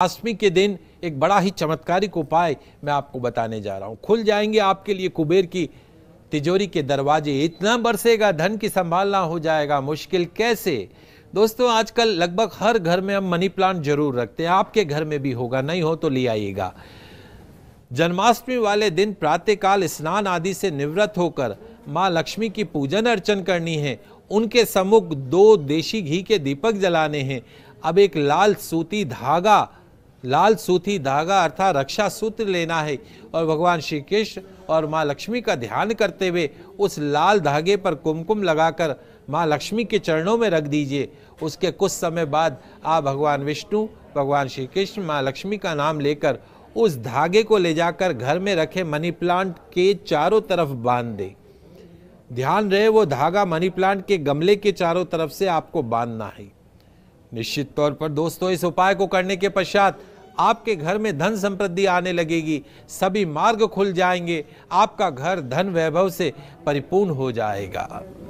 अष्टमी के दिन एक बड़ा ही चमत्कारिक उपाय मैं आपको बताने जा रहा हूँ खुल जाएंगे आपके लिए कुबेर की तिजोरी के दरवाजे इतना बरसेगा धन की संभालना हो जाएगा मुश्किल कैसे दोस्तों आजकल लगभग हर घर में हम मनी प्लांट जरूर रखते हैं आपके घर में भी होगा नहीं हो तो ले आइएगा जन्माष्टमी वाले दिन प्रातःकाल स्नान आदि से निवृत्त होकर माँ लक्ष्मी की पूजन अर्चन करनी है उनके सम्मुख दो देशी घी के दीपक जलाने हैं अब एक लाल सूती धागा लाल सूती धागा अर्थात रक्षा सूत्र लेना है और भगवान श्री कृष्ण और माँ लक्ष्मी का ध्यान करते हुए उस लाल धागे पर कुमकुम लगाकर माँ लक्ष्मी के चरणों में रख दीजिए उसके कुछ समय बाद आप भगवान विष्णु भगवान श्री कृष्ण माँ लक्ष्मी का नाम लेकर उस धागे को ले जाकर घर में रखे मनी प्लांट के चारों तरफ बांध दें ध्यान रहे वो धागा मनी प्लांट के गमले के चारों तरफ से आपको बांधना है निश्चित तौर पर दोस्तों इस उपाय को करने के पश्चात आपके घर में धन समृद्धि आने लगेगी सभी मार्ग खुल जाएंगे आपका घर धन वैभव से परिपूर्ण हो जाएगा